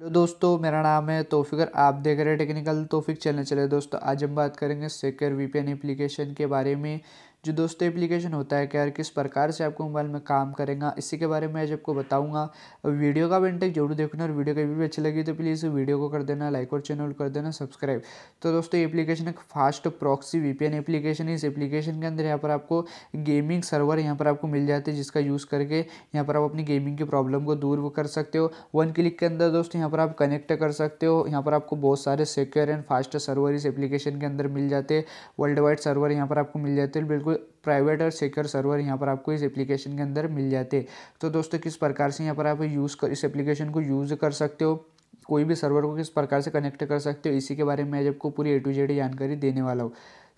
hello दोस्तों मेरा नाम है तोफिकर आप देख रहे हैं टेक्निकल तोफिक चैनल चले दोस्तों आज हम बात करेंगे सिक्योर वीपीएन एप्लीकेशन के बारे में जो दोस्तों एप्लीकेशन होता है क्या किस प्रकार से आपको मोबाइल में काम करेगा इसी के बारे में आज आपको बताऊंगा वीडियो का भी इंटेक्ट जरूर देखना और वीडियो कभी भी अच्छी लगी तो प्लीज़ वीडियो को कर देना लाइक और चैनल कर देना सब्सक्राइब तो दोस्तों एप्लीकेशन एक फास्ट प्रॉक्सी वीपीएन एप्लीकेशन है इस एप्लीकेशन के अंदर यहाँ पर आपको गेमिंग सर्वर यहाँ पर आपको मिल जाते हैं जिसका यूज़ करके यहाँ पर आप अपनी गेमिंग की प्रॉब्लम को दूर कर सकते हो वन क्लिक के अंदर दोस्तों यहाँ पर आप कनेक्ट कर सकते हो यहाँ पर आपको बहुत सारे सिक्योर एंड फास्ट सर्वर इस एप्लीकेशन के अंदर मिल जाते हैं वर्ल्ड वाइड सर्वर यहाँ पर आपको मिल जाते हैं बिल्कुल प्राइवेट और सिक्योर सर्वर यहाँ पर आपको इस एप्लीकेशन के अंदर मिल जाते तो दोस्तों किस प्रकार से यहाँ पर आप यूज़ कर इस एप्लीकेशन को यूज़ कर सकते हो कोई भी सर्वर को किस प्रकार से कनेक्ट कर सकते हो इसी के बारे में आज आपको पूरी ए टू जेड जानकारी देने वाला हूँ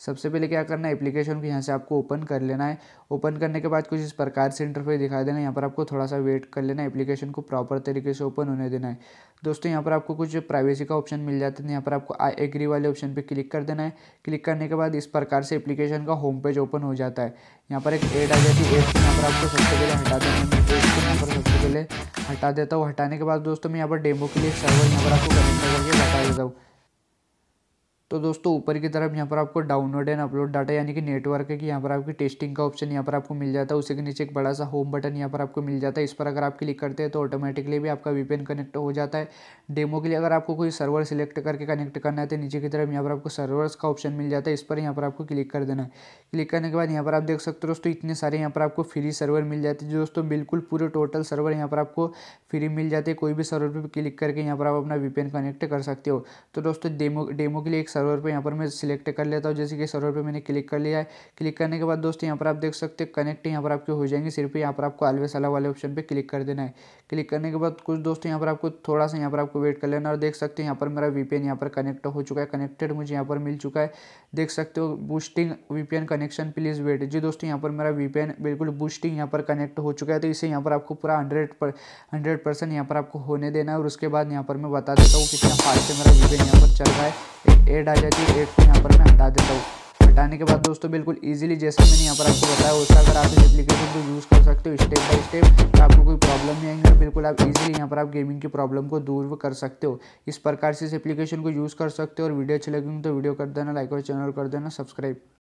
सबसे पहले क्या करना है एप्लीकेशन को यहाँ से आपको ओपन कर लेना है ओपन करने के बाद कुछ इस प्रकार से इंटरफेस दिखाई देना है यहाँ पर आपको थोड़ा सा वेट कर लेना है एप्लीकेशन को प्रॉपर तरीके से ओपन होने देना है दोस्तों यहाँ पर आपको कुछ प्राइवेसी का ऑप्शन मिल जाता है यहाँ पर आपको आई एग्री वाले ऑप्शन पर क्लिक कर देना है क्लिक करने के बाद इस प्रकार से एप्लीकेशन का होम पेज ओपन हो जाता है यहाँ पर एक एड आ जाती है यहाँ पर आपको सबसे पहले हटा देना है यहाँ पर सबसे पहले हटा देता हूँ हटाने के बाद दोस्तों मैं यहाँ पर डेमो के लिए सर्वर यहाँ पर आपको कनेक्ट करके बता देता हूँ तो दोस्तों ऊपर की तरफ यहाँ पर आपको डाउनलोड एंड अपलोड डाटा यानी कि नेटवर्क है कि यहाँ पर आपकी टेस्टिंग का ऑप्शन यहाँ पर आपको मिल जाता है उसी के नीचे एक बड़ा सा होम बटन यहाँ पर आपको मिल जाता है इस पर अगर आप क्लिक करते हैं तो ऑटोमेटिकली भी आपका वीपीएन कनेक्ट हो जाता है डेमो के लिए अगर आपको कोई सर्वर सिलेक्ट करके कनेक्ट करना है तो नीचे की तरफ यहाँ पर आपको सर्वर्स का ऑप्शन मिल जाता है इस पर यहाँ पर आपको क्लिक कर देना है क्लिक करने के बाद यहाँ पर आप देख सकते हो दोस्तों इतने सारे यहाँ पर आपको फ्री सर्वर मिल जाते हैं दोस्तों बिल्कुल पूरे टोटल सर्वर यहाँ पर आपको फ्री मिल जाते हैं कोई भी सर्वर पर क्लिक करके यहाँ पर आप अपना वीपीएन कनेक्ट कर सकते हो तो दोस्तों डेमो डेमो के लिए एक सर्वर पे यहाँ पर मैं सिलेक्ट कर लेता हूँ जैसे कि सर्वर पे मैंने क्लिक कर लिया है क्लिक करने के बाद दोस्तों यहाँ पर आप देख सकते हैं कनेक्ट यहाँ पर आपके हो जाएंगे सिर्फ यहाँ पर आपको आलवे सलाह वाले ऑप्शन पर क्लिक कर देना है क्लिक करने के बाद कुछ दोस्तों यहाँ पर आपको थोड़ा सा यहाँ पर आपको वेट कर लेना और देख सकते हैं यहाँ पर मेरा वी पी यहाँ पर कनेक्ट हो चुका है कनेक्टेड मुझे यहाँ पर मिल चुका है देख सकते हो boosting V connection please wait जी दोस्तों यहाँ पर मेरा वी बिल्कुल बूस्टिंग यहाँ पर कनेक्ट हो चुका है तो इसे यहाँ पर आपको पूरा हंड्रेड पर हंड्रेड परसेंट यहाँ पर आपको होने देना है और उसके बाद यहाँ पर मैं बता देता हूँ कितना फास्ट मेरा वी यहाँ पर चल रहा है एड आ जाती है एड को यहाँ पर मैं हटा देता हूँ हटाने के बाद दोस्तों बिल्कुल इजीली जैसा मैंने यहाँ पर आपको बताया वैसा अगर आप इस एप्लीकेशन को यूज़ कर सकते हो स्टेप बाय स्टेप तो आपको कोई प्रॉब्लम नहीं आएंगे बिल्कुल आप इजीली यहाँ पर आप गेमिंग की प्रॉब्लम को दूर कर सकते हो इस प्रकार से इस एप्लीकेशन को यूज़ कर सकते हो और वीडियो अच्छी लगेंगे तो वीडियो कर देना लाइक और चैनल कर देना सब्सक्राइब